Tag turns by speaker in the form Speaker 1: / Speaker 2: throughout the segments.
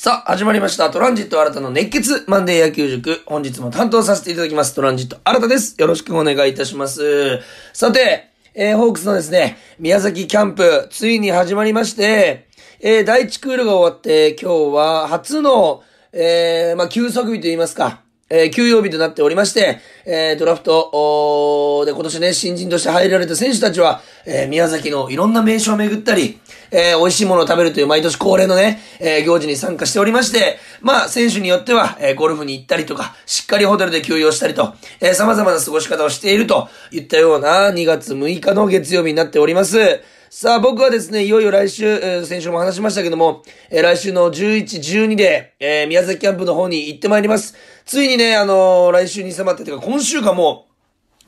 Speaker 1: さあ、始まりました。トランジット新たの熱血マンデー野球塾。本日も担当させていただきます。トランジット新たです。よろしくお願いいたします。さて、えー、ホークスのですね、宮崎キャンプ、ついに始まりまして、えー、第1クールが終わって、今日は初の、えー、まあ、休息日といいますか、えー、休養日となっておりまして、えー、ドラフトで今年ね、新人として入られた選手たちは、えー、宮崎のいろんな名所を巡ったり、えー、美味しいものを食べるという毎年恒例のね、えー、行事に参加しておりまして、まあ、選手によっては、えー、ゴルフに行ったりとか、しっかりホテルで休養したりと、えー、様々な過ごし方をしているといったような2月6日の月曜日になっております。さあ、僕はですね、いよいよ来週、えー、先週も話しましたけども、えー、来週の11、12で、えー、宮崎キャンプの方に行ってまいります。ついにね、あのー、来週に迫っててか、今週かも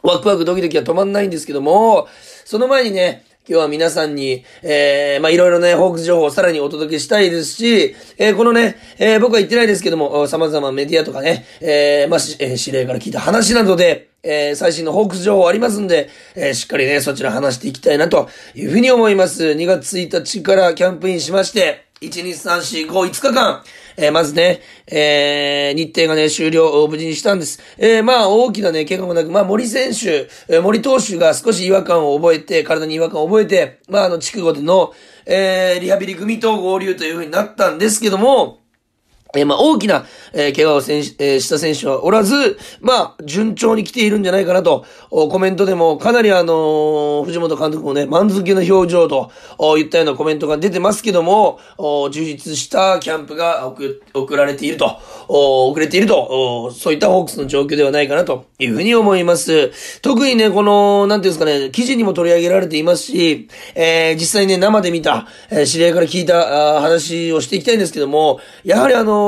Speaker 1: う、ワクワクドキドキは止まんないんですけども、その前にね、今日は皆さんに、えー、まいろいろね、ホークス情報をさらにお届けしたいですし、えー、このね、えー、僕は言ってないですけども、様々メディアとかね、えー、まあ、えー、指令から聞いた話などで、えー、最新のホークス情報ありますんで、えー、しっかりね、そちら話していきたいなというふうに思います。2月1日からキャンプインしまして、1,2,3,4,5,5日間、えー、まずね、えー、日程がね、終了、を無事にしたんです。えー、まあ、大きなね、怪我もなく、まあ、森選手、え森投手が少し違和感を覚えて、体に違和感を覚えて、まあ、あの、筑後での、えリハビリ組と合流というふうになったんですけども、えー、まあ、大きな、えー、怪我を選えー、した選手はおらず、まあ、順調に来ているんじゃないかなと、コメントでも、かなりあの藤本監督もね、満足のな表情と、言ったようなコメントが出てますけども、充実したキャンプが送、送られていると、遅れていると、そういったホークスの状況ではないかなというふうに思います。特にね、この、なんていうんですかね、記事にも取り上げられていますし、え実際ね、生で見た、え知り合いから聞いた、話をしていきたいんですけども、やはりあの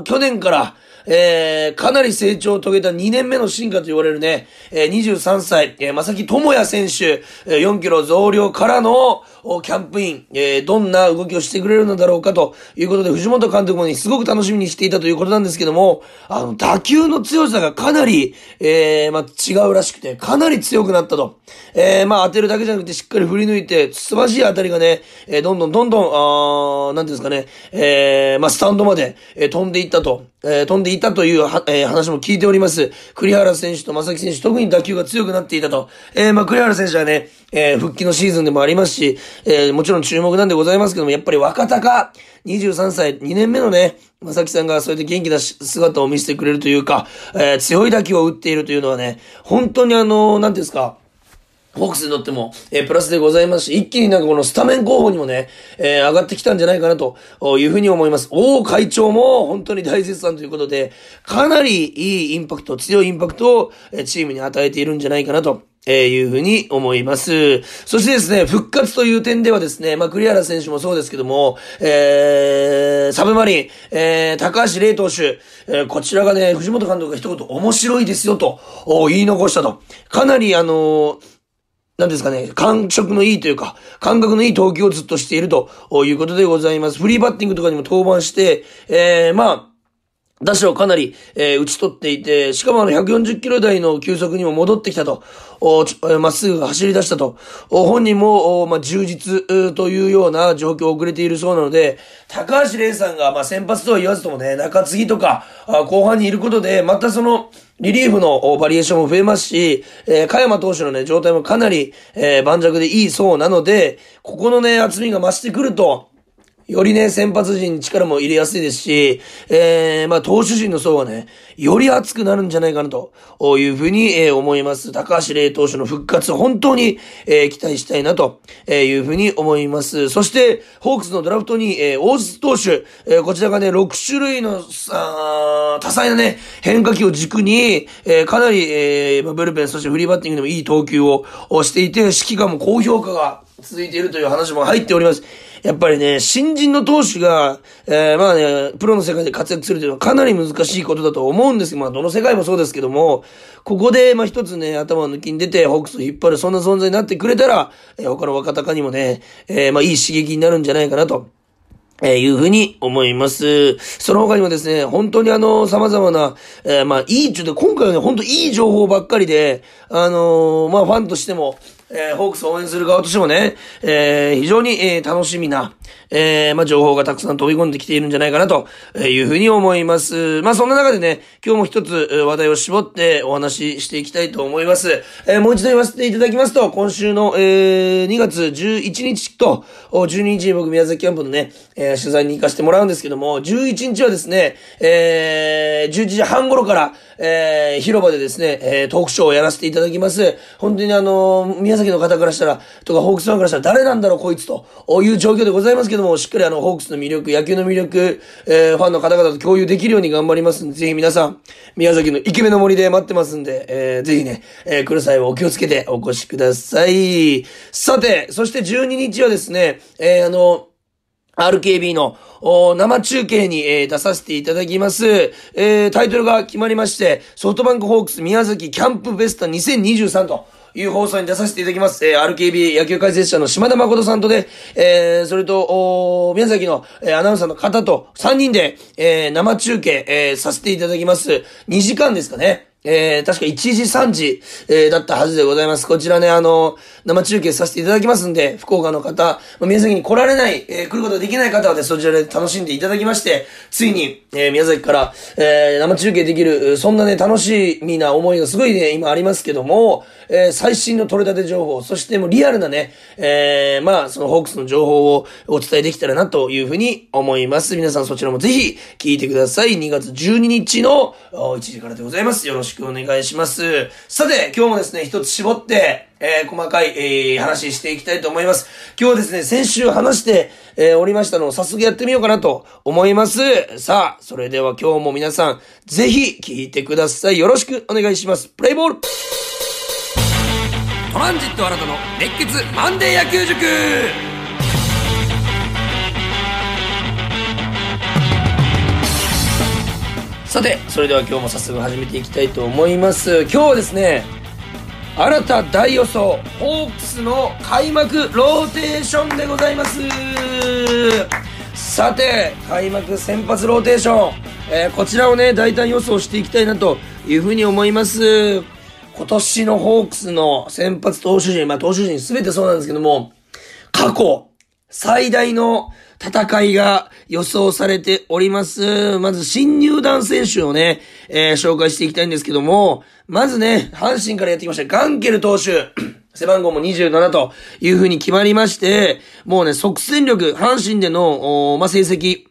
Speaker 1: ー、去年から、えー、かなり成長を遂げた2年目の進化と言われるね、えー、23歳、えー、正木智也選手、えー、4キロ増量からの、キャンプイン、えー、どんな動きをしてくれるのだろうかということで、藤本監督もね、すごく楽しみにしていたということなんですけども、あの、打球の強さがかなり、えー、まあ、違うらしくて、かなり強くなったと。えー、まあ、当てるだけじゃなくて、しっかり振り抜いて、素晴らしい当たりがね、えー、どんどんどんどん、あなんてうんですかね、えー、まあ、スタンドまで、えー、飛んでいったと、えー、飛んでいったというは、えー、話も聞いております。栗原選手と正木選手、特に打球が強くなっていたと。えー、まあ、栗原選手はね、えー、復帰のシーズンでもありますし、えー、もちろん注目なんでございますけども、やっぱり若隆、23歳、2年目のね、まさきさんがそうやって元気な姿を見せてくれるというか、えー、強い打球を打っているというのはね、本当にあのー、なんてうんですか、ホークスにとっても、えー、プラスでございますし、一気になんかこのスタメン候補にもね、えー、上がってきたんじゃないかなというふうに思います。王会長も本当に大絶賛ということで、かなりいいインパクト、強いインパクトを、えチームに与えているんじゃないかなとえー、いうふうに思います。そしてですね、復活という点ではですね、まあ、栗原選手もそうですけども、えー、サブマリン、えー、高橋麗投手、えー、こちらがね、藤本監督が一言、面白いですよと、言い残したと。かなりあのーなんですかね、感触のいいというか、感覚のいい投球をずっとしているということでございます。フリーバッティングとかにも登板して、えー、まあ、打者をかなり、えー、打ち取っていて、しかもあの140キロ台の球速にも戻ってきたと、おまっすぐ走り出したと、お本人も、おまあ、充実というような状況を遅れているそうなので、高橋玲さんが、まあ、先発とは言わずともね、中継ぎとか、後半にいることで、またその、リリーフのバリエーションも増えますし、えー、加山投手のね、状態もかなり、えー、盤石でいいそうなので、ここのね、厚みが増してくると、よりね、先発陣に力も入れやすいですし、えー、まあ、投手陣の層はね、より熱くなるんじゃないかなというふうに、えー、思います。高橋礼投手の復活、本当に、えー、期待したいなというふうに思います。そして、ホークスのドラフトに、えー、大津投手、えー、こちらがね、6種類の、あ多彩なね、変化球を軸に、えー、かなり、えー、ブルペン、そしてフリーバッティングでもいい投球をしていて、指揮官も高評価が続いているという話も入っております。やっぱりね、新人の投手が、えー、まあね、プロの世界で活躍するというのはかなり難しいことだと思うんですけど、まあどの世界もそうですけども、ここで、まあ一つね、頭を抜きに出て、ホークスを引っ張る、そんな存在になってくれたら、えー、他の若隆にもね、えー、まあいい刺激になるんじゃないかなと。えー、いうふうに思います。その他にもですね、本当にあの、様々な、えー、まあ、いい、ちょっと今回はね、本当いい情報ばっかりで、あのー、まあ、ファンとしても、えー、ホークスを応援する側としてもね、えー、非常に、えー、楽しみな、えー、まあ、情報がたくさん飛び込んできているんじゃないかなというふうに思います。まあ、そんな中でね、今日も一つ話題を絞ってお話ししていきたいと思います。えー、もう一度言わせていただきますと、今週の、えー、2月11日と12日に僕宮崎キャンプのね、えー、取材に行かせてもらうんですけども、11日はですね、えー、11時半頃から、えー、広場でですね、えー、トークショーをやらせていただきます。本当にあのー、宮崎の方からしたら、とか、ホークスファンからしたら誰なんだろう、こいつと、いう状況でございますけども、しっかりあの、ホークスの魅力、野球の魅力、えー、ファンの方々と共有できるように頑張りますんで、ぜひ皆さん、宮崎のイケメンの森で待ってますんで、えー、ぜひね、えー、来る際はお気をつけてお越しください。さて、そして12日はですね、えー、あの、RKB の生中継に、えー、出させていただきます、えー、タイトルが決まりまして、ソフトバンクホークス宮崎キャンプベスト2023という放送に出させていただきます。えー、RKB 野球解説者の島田誠さんとで、えー、それと、宮崎の、えー、アナウンサーの方と3人で、えー、生中継、えー、させていただきます。2時間ですかね。えー、確か1時3時、えー、だったはずでございます。こちらね、あの、生中継させていただきますんで、福岡の方、宮崎に来られない、えー、来ることができない方はでね、そちらで楽しんでいただきまして、ついに、えー、宮崎から、えー、生中継できる、そんなね、楽しみな思いがすごいね、今ありますけども、えー、最新の取れたて情報、そしてもうリアルなね、えー、まあ、そのホークスの情報をお伝えできたらなというふうに思います。皆さんそちらもぜひ聞いてください。2月12日の1時からでございます。よろしくくお願いします。さて、今日もですね、一つ絞って、えー、細かい、えー、話していきたいと思います。今日はですね、先週話して、えー、おりましたのを早速やってみようかなと思います。さあ、それでは今日も皆さん、ぜひ聞いてください。よろしくお願いします。プレイボールトランジット新たの熱血マンデー野球塾さてそれでは今日も早速始めていきたいと思います今日はですね新た大予想ホークスの開幕ローテーションでございますさて開幕先発ローテーション、えー、こちらをね大胆予想していきたいなというふうに思います今年のホークスの先発投手陣、まあ投手陣全てそうなんですけども、過去最大の戦いが予想されております。まず新入団選手をね、えー、紹介していきたいんですけども、まずね、阪神からやってきましたガンケル投手。背番号も27という風に決まりまして、もうね、即戦力、阪神での、まあ、成績、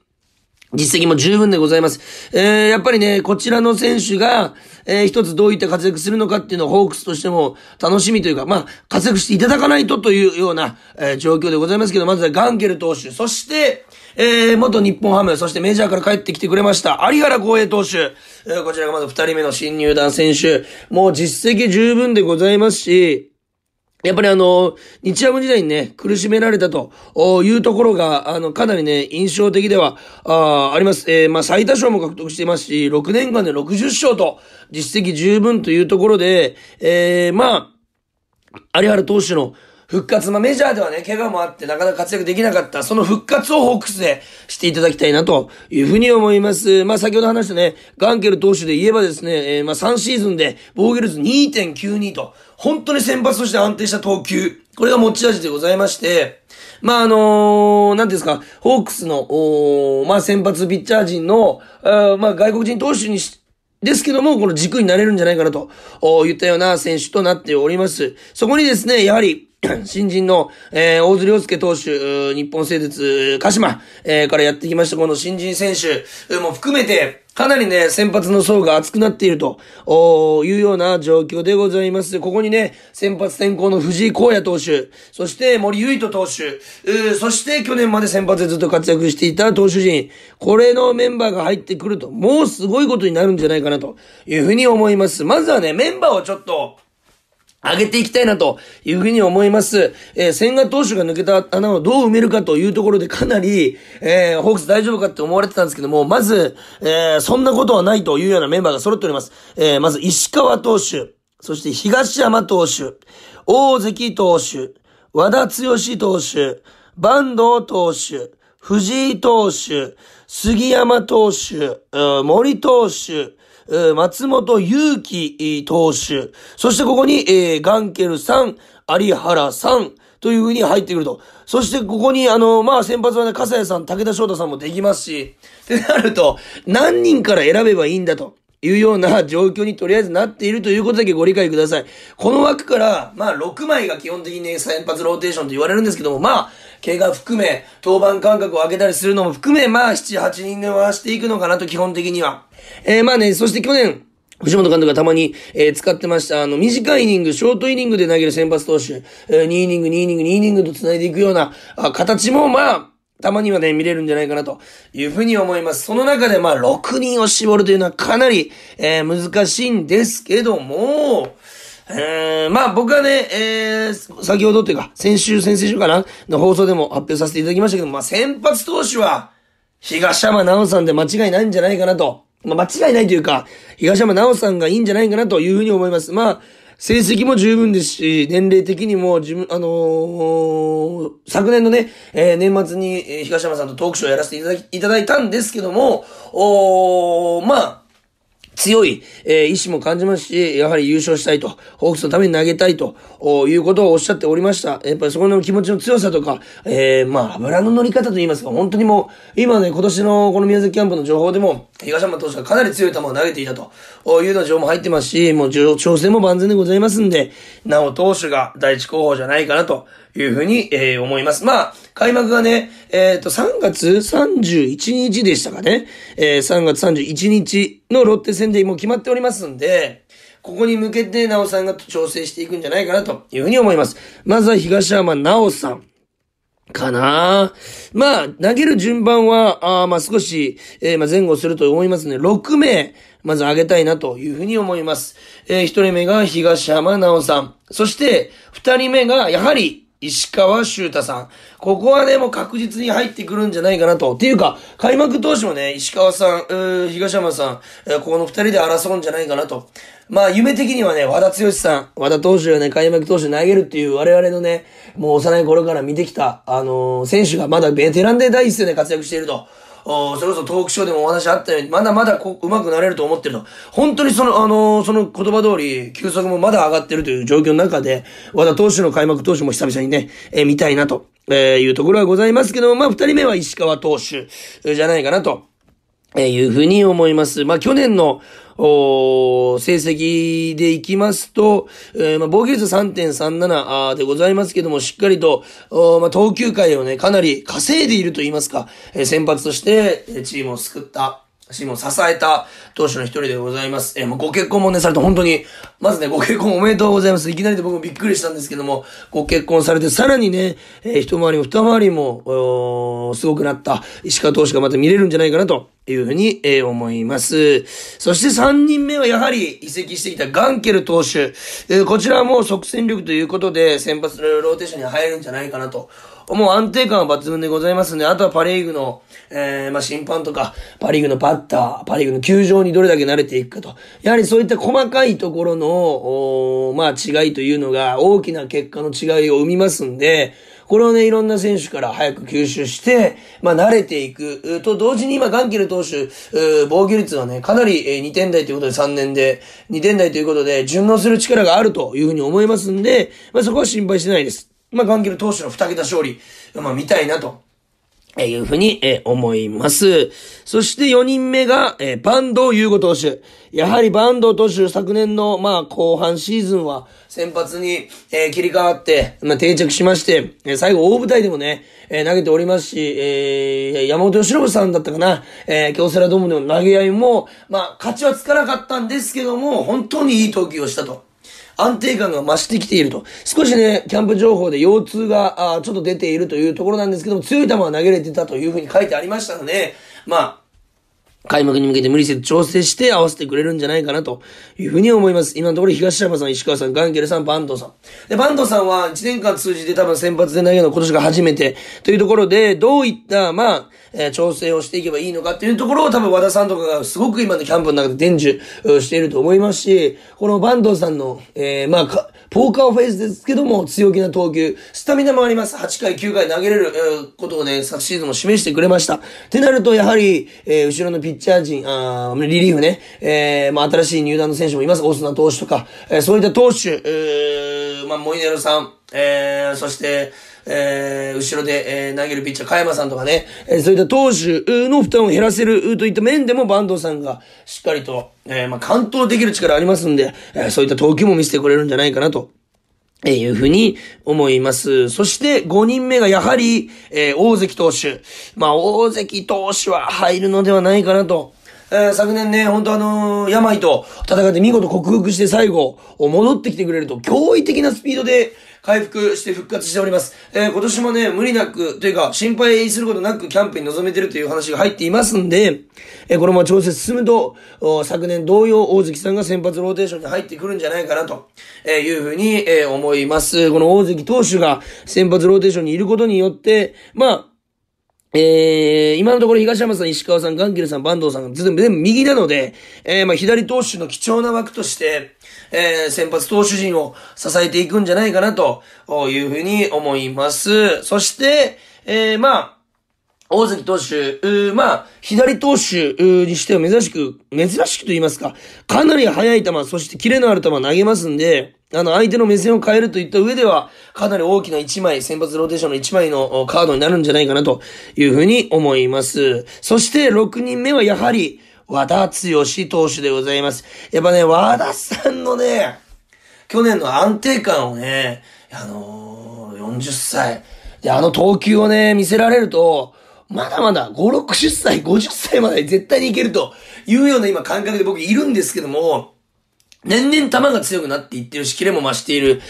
Speaker 1: 実績も十分でございます。えー、やっぱりね、こちらの選手が、えー、一つどういった活躍するのかっていうのをホークスとしても楽しみというか、まあ、活躍していただかないとというような、えー、状況でございますけど、まずはガンケル投手、そして、えー、元日本ハム、そしてメジャーから帰ってきてくれました、有原光栄投手、えー、こちらがまず二人目の新入団選手、もう実績十分でございますし、やっぱりあの、日ハム時代にね、苦しめられたというところが、あの、かなりね、印象的では、ああります。えー、まあ、最多勝も獲得していますし、6年間で60勝と、実績十分というところで、えー、まあ、有原投手の、復活、まあ、メジャーではね、怪我もあってなかなか活躍できなかった、その復活をホークスでしていただきたいなというふうに思います。まあ、先ほど話したね、ガンケル投手で言えばですね、えー、まあ、3シーズンで防御率2.92と本当に先発として安定した投球、これが持ち味でございまして、まあ、あのー、なんですか、ホークスの、おまあ、先発ピッチャー陣の、あまあ、外国人投手にし、ですけども、この軸になれるんじゃないかなと、お言ったような選手となっております。そこにですね、やはり、新人の、えー、大津良介投手、日本製鉄、鹿島、えー、からやってきました、この新人選手も含めて、かなりね、先発の層が厚くなっているというような状況でございます。ここにね、先発先行の藤井荒也投手、そして森唯人投手、そして去年まで先発でずっと活躍していた投手陣、これのメンバーが入ってくると、もうすごいことになるんじゃないかなというふうに思います。まずはね、メンバーをちょっと、上げていきたいなというふうに思います。えー、千賀投手が抜けた穴をどう埋めるかというところでかなり、えー、ホークス大丈夫かって思われてたんですけども、まず、えー、そんなことはないというようなメンバーが揃っております。えー、まず石川投手、そして東山投手、大関投手、和田剛投手、坂東投手、藤井投手、杉山投手、森投手、松本祐樹投手、そしてここに、えー、ガンケルさん、有原さん、という風に入ってくると。そしてここに、あの、まあ、先発はね、笠谷さん、武田翔太さんもできますし、ってなると、何人から選べばいいんだと。いうような状況にとりあえずなっているということだけご理解ください。この枠から、まあ6枚が基本的に、ね、先発ローテーションと言われるんですけども、まあ、怪我含め、登板間隔を空けたりするのも含め、まあ7、8人で回していくのかなと基本的には。えー、まあね、そして去年、藤本監督がたまに、えー、使ってました。あの、短いイニング、ショートイニングで投げる先発投手、えー、2イニング、2イニング、2イニングと繋いでいくような、あ形も、まあ、たまにはね、見れるんじゃないかなというふうに思います。その中でまあ6人を絞るというのはかなり、えー、難しいんですけども、えー、まあ僕はね、えー、先ほどというか、先週、先々週かなの放送でも発表させていただきましたけどまあ先発投手は、東山直さんで間違いないんじゃないかなと。まあ間違いないというか、東山直さんがいいんじゃないかなというふうに思います。まあ、成績も十分ですし、年齢的にも、自分、あのー、昨年のね、えー、年末に、え東山さんとトークショーやらせていただいたんですけども、おまあ、強い、えー、意志も感じますし、やはり優勝したいと、ホークスのために投げたいということをおっしゃっておりました。やっぱりそこの気持ちの強さとか、えー、まあ、油の乗り方と言いますか、本当にもう、今ね、今年のこの宮崎キャンプの情報でも、東山投手がかなり強い球を投げていたというような情報も入ってますし、もう調整も万全でございますんで、なお投手が第一候補じゃないかなというふうに、えー、思います。まあ、開幕がね、えっ、ー、と、3月31日でしたかね。えー、3月31日のロッテ戦でもう決まっておりますんで、ここに向けて、なおさんが調整していくんじゃないかなというふうに思います。まずは東山なおさん。かなまあ、投げる順番は、あまあ少し、えー、まあ前後すると思いますね。6名、まず上げたいなというふうに思います。えー、1人目が東山奈緒さん。そして、2人目が、やはり、石川修太さん。ここはね、もう確実に入ってくるんじゃないかなと。っていうか、開幕投手もね、石川さん、うー東山さん、えー、この二人で争うんじゃないかなと。まあ、夢的にはね、和田剛さん、和田投手がね、開幕投手投げるっていう我々のね、もう幼い頃から見てきた、あのー、選手がまだベテランで第一線で活躍していると。おそれこそトークショーでもお話あったように、まだまだこう、上手くなれると思ってると。本当にその、あのー、その言葉通り、球速もまだ上がってるという状況の中で、和田投手の開幕投手も久々にね、えー、見たいなと、えー、いうところはございますけども、まあ、二人目は石川投手、じゃないかなと。えいうふうに思います。まあ、去年の、お成績でいきますと、えー、まあ、防御率3.37でございますけども、しっかりと、おまあ、投球回をね、かなり稼いでいると言いますか、えー、先発として、チームを救った、私も支えた当初の一人でございます。えー、もうご結婚もね、されて本当に、まずね、ご結婚おめでとうございます。いきなりで僕もびっくりしたんですけども、ご結婚されて、さらにね、えー、一回りも二回りも、すごくなった石川投手がまた見れるんじゃないかなというふうに、えー、思います。そして三人目はやはり移籍してきたガンケル投手。えー、こちらも即戦力ということで、先発のローテーションに入るんじゃないかなと。もう安定感は抜群でございますんで、あとはパリーグの、えー、まあ、審判とか、パリーグのバッター、パリーグの球場にどれだけ慣れていくかと。やはりそういった細かいところの、おまあ、違いというのが大きな結果の違いを生みますんで、これをね、いろんな選手から早く吸収して、まあ、慣れていく。と、同時に今、ガンケル投手、防御率はね、かなり2点台ということで3年で、2点台ということで、順応する力があるというふうに思いますんで、まあ、そこは心配してないです。まあ、ガンギル投手の二桁勝利、まあ、見たいなと。え、いうふうに、え、思います。そして4人目が、え、バンド優吾投手。やはりバンド投手、昨年の、まあ、後半シーズンは、先発に、え切り替わって、まあ、定着しまして、え最後大舞台でもね、え投げておりますし、え山本由伸さんだったかな、え京セラドームでの投げ合いも、まあ、勝ちはつかなかったんですけども、本当にいい投球をしたと。安定感が増してきていると。少しね、キャンプ情報で腰痛が、あちょっと出ているというところなんですけども、強い球は投げれてたというふうに書いてありましたので、まあ、開幕に向けて無理せず調整して合わせてくれるんじゃないかなというふうに思います。今のところ東山さん、石川さん、ガンケルさん、バンドさん。で、バンドさんは1年間通じて多分先発で投げるの今年が初めてというところで、どういった、まあ、えー、調整をしていけばいいのかっていうところを多分和田さんとかがすごく今のキャンプの中で伝授していると思いますし、このバンドさんの、えー、まあ、ポーカーフェイスですけども、強気な投球、スタミナもあります。8回、9回投げれる、えー、ことをね、昨シーズンも示してくれました。ってなると、やはり、えー、後ろのピッッチャー陣、あリリーフね、えー、まあ、新しい入団の選手もいます。オスナ投手とか、えー、そういった投手、うー、まあ、モイネロさん、えー、そして、えー、後ろで、えー、投げるピッチャー、加山さんとかね、えー、そういった投手の負担を減らせるといった面でも、バンドさんがしっかりと、えー、まあ、完投できる力ありますんで、えー、そういった投球も見せてくれるんじゃないかなと。えいうふうに思います。そして5人目がやはり、えー、大関投手。まあ、大関投手は入るのではないかなと。えー、昨年ね、本当あのー、病と戦って見事克服して最後、戻ってきてくれると驚異的なスピードで回復して復活しております。えー、今年もね、無理なく、というか、心配することなくキャンプに臨めてるという話が入っていますんで、えー、このまま調節進むと、昨年同様、大関さんが先発ローテーションに入ってくるんじゃないかなと、えいうふうに、えー、思います。この大関投手が先発ローテーションにいることによって、まあ、えー、今のところ東山さん、石川さん、ガンキルさん、坂東さん全部右なので、えー、まあ左投手の貴重な枠として、えー、先発投手陣を支えていくんじゃないかなというふうに思います。そして、えー、まあ、大関投手、まあ、左投手にしては珍しく、珍しくと言いますか、かなり速い球、そしてキレのある球投げますんで、あの、相手の目線を変えるといった上では、かなり大きな一枚、先発ローテーションの一枚のカードになるんじゃないかなというふうに思います。そして、6人目はやはり、和田剛投手でございます。やっぱね、和田さんのね、去年の安定感をね、あのー、40歳、で、あの投球をね、見せられると、まだまだ5、60歳、50歳まで絶対にいけるというような今感覚で僕いるんですけども、年々球が強くなっていってるし、キレも増している。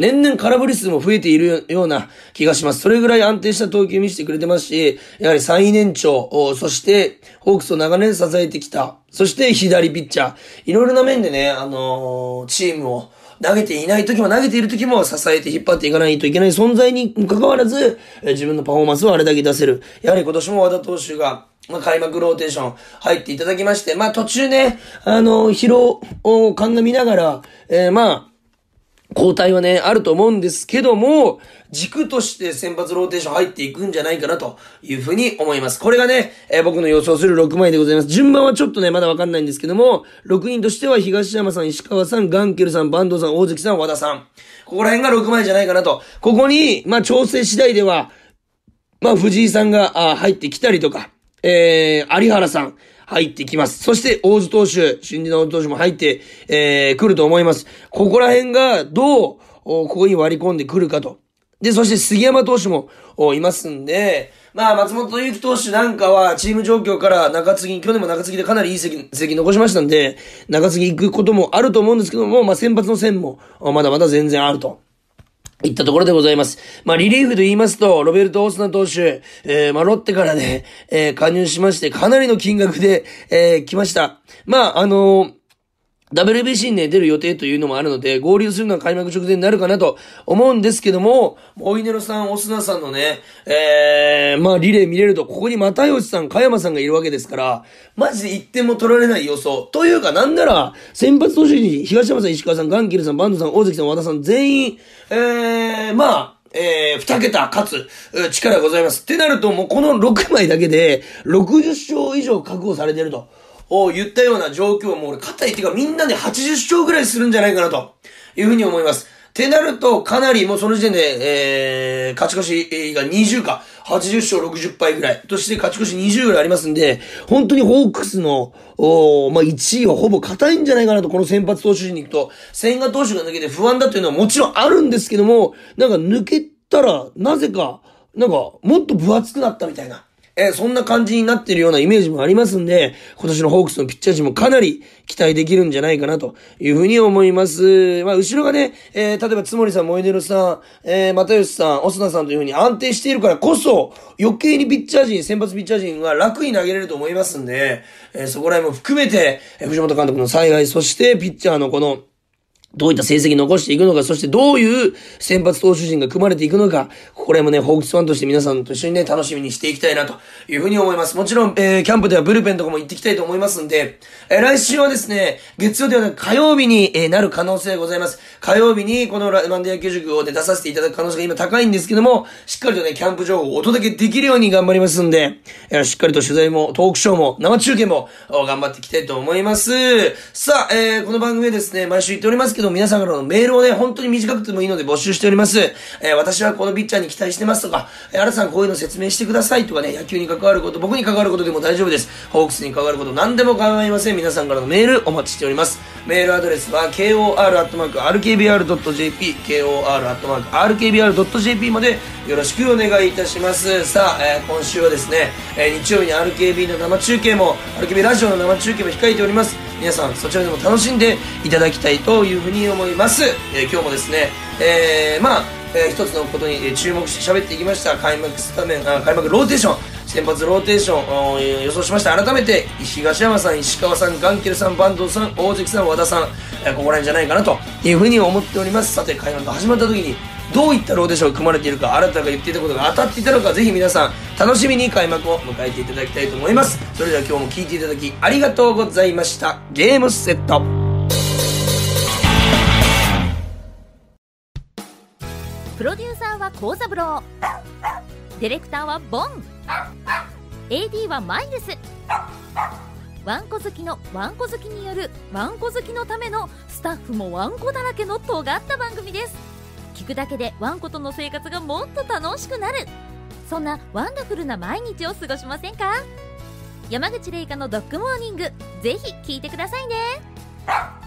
Speaker 1: 年々空振り数も増えているような気がします。それぐらい安定した投球見せてくれてますし、やはり最年長、そして、ホークスを長年支えてきた。そして左ピッチャー。いろいろな面でね、あのー、チームを、投げていない時も投げている時も支えて引っ張っていかないといけない存在に関かかわらず、自分のパフォーマンスをあれだけ出せる。やはり今年も和田投手がまあ、開幕ローテーション入っていただきまして、まあ途中ね、あの、疲労を鑑みながら、えー、まあ、交代はね、あると思うんですけども、軸として先発ローテーション入っていくんじゃないかなというふうに思います。これがね、えー、僕の予想する6枚でございます。順番はちょっとね、まだわかんないんですけども、6人としては東山さん、石川さん、ガンケルさん、坂東さん、大関さん、和田さん。ここら辺が6枚じゃないかなと。ここに、まあ調整次第では、まあ藤井さんが入ってきたりとか、えー、有原さん、入ってきます。そして、大津投手、新人の大津投手も入って、えー、来ると思います。ここら辺が、どう、ここに割り込んでくるかと。で、そして杉山投手も、いますんで、まあ、松本祐希投手なんかは、チーム状況から中継ぎ、去年も中継ぎでかなりいい席、席残しましたんで、中継ぎ行くこともあると思うんですけども、まあ、先発の線も、まだまだ全然あると。いったところでございます。まあ、リリーフで言いますと、ロベルト・オースナ投手、えー、まあ、ロッテからね、えー、加入しまして、かなりの金額で、えー、来ました。まあ、あのー WBC に、ね、出る予定というのもあるので、合流するのは開幕直前になるかなと思うんですけども、おいねろさん、おすなさんのね、えー、まあリレー見れると、ここに又吉さん、加山さんがいるわけですから、マジで1点も取られない予想。というか、なんなら、先発投手に東山さん、石川さん、ガンキルさん、バンドさん、大関さん、和田さん、全員、えー、まあ、えー、二桁勝つ、力がございます。ってなると、もうこの6枚だけで、60勝以上確保されてると。を言ったような状況も俺、肩いってかみんなで80勝ぐらいするんじゃないかなと、いうふうに思います。ってなると、かなりもうその時点で、えー、勝ち越しが20か、80勝60敗ぐらいとして勝ち越し20ぐらいありますんで、本当にホークスの、おまあ、1位はほぼ硬いんじゃないかなと、この先発投手陣に行くと、千賀投手が抜けて不安だというのはもちろんあるんですけども、なんか抜けたら、なぜか、なんか、もっと分厚くなったみたいな。えそんな感じになってるようなイメージもありますんで、今年のホークスのピッチャー陣もかなり期待できるんじゃないかなというふうに思います。まあ、後ろがね、えー、例えばつもりさん、もイでるさん、えー、又吉さん、オスナさんというふうに安定しているからこそ、余計にピッチャー陣、先発ピッチャー陣は楽に投げれると思いますんで、えー、そこら辺も含めて、えー、藤本監督の災害、そしてピッチャーのこの、どういった成績残していくのか、そしてどういう先発投手陣が組まれていくのか、これもね、ホークスファンとして皆さんと一緒にね、楽しみにしていきたいなというふうに思います。もちろん、えー、キャンプではブルペンとかも行ってきたいと思いますんで、えー、来週はですね、月曜ではなく火曜日に、えー、なる可能性がございます。火曜日にこのラマンデー野球塾を、ね、出させていただく可能性が今高いんですけども、しっかりとね、キャンプ情報をお届けできるように頑張りますんで、えー、しっかりと取材も、トークショーも、生中継も頑張っていきたいと思います。さあ、えー、この番組はですね、毎週言っておりますけどけど、皆さんからのメールをね、本当に短くてもいいので募集しております。えー、私はこのピッチャーに期待してますとか、えー、新さんこういうの説明してくださいとかね、野球に関わること、僕に関わることでも大丈夫です。ホークスに関わること、何でも構いません。皆さんからのメールお待ちしております。メールアドレスは、kor.rkbr.jp、kor.rkbr.jp までよろしくお願いいたします。さあ、えー、今週はですね、えー、日曜日に RKB の生中継も、RKB ラジオの生中継も控えております。皆さんそちらでも楽しんでいただきたいというふうに思います、えー、今日もですね、えー、まあ、えー、一つのことに注目して喋っていきました開幕スタメンあ開幕ローテーション先発ローテーション予想しました改めて東山さん石川さんガンケルさん坂東さん大関さん和田さんここら辺じゃないかなというふうに思っておりますさて開幕始まった時にどういったローテーションが組まれているか新たが言っていたことが当たっていたのかぜひ皆さん楽しみに開幕を迎えていただきたいと思いますそれでは今日も聴いていただきありがとうございましたゲームセットプロデューサーは幸三郎ディレクターはボン AD はマイルスわんこ好きのわんこ好きによるわんこ好きのためのスタッフもわんこだらけの尖った番組です聞くだけでワンコとの生活がもっと楽しくなるそんなワンダフルな毎日を過ごしませんか山口玲香のドッグモーニングぜひ聞いてくださいね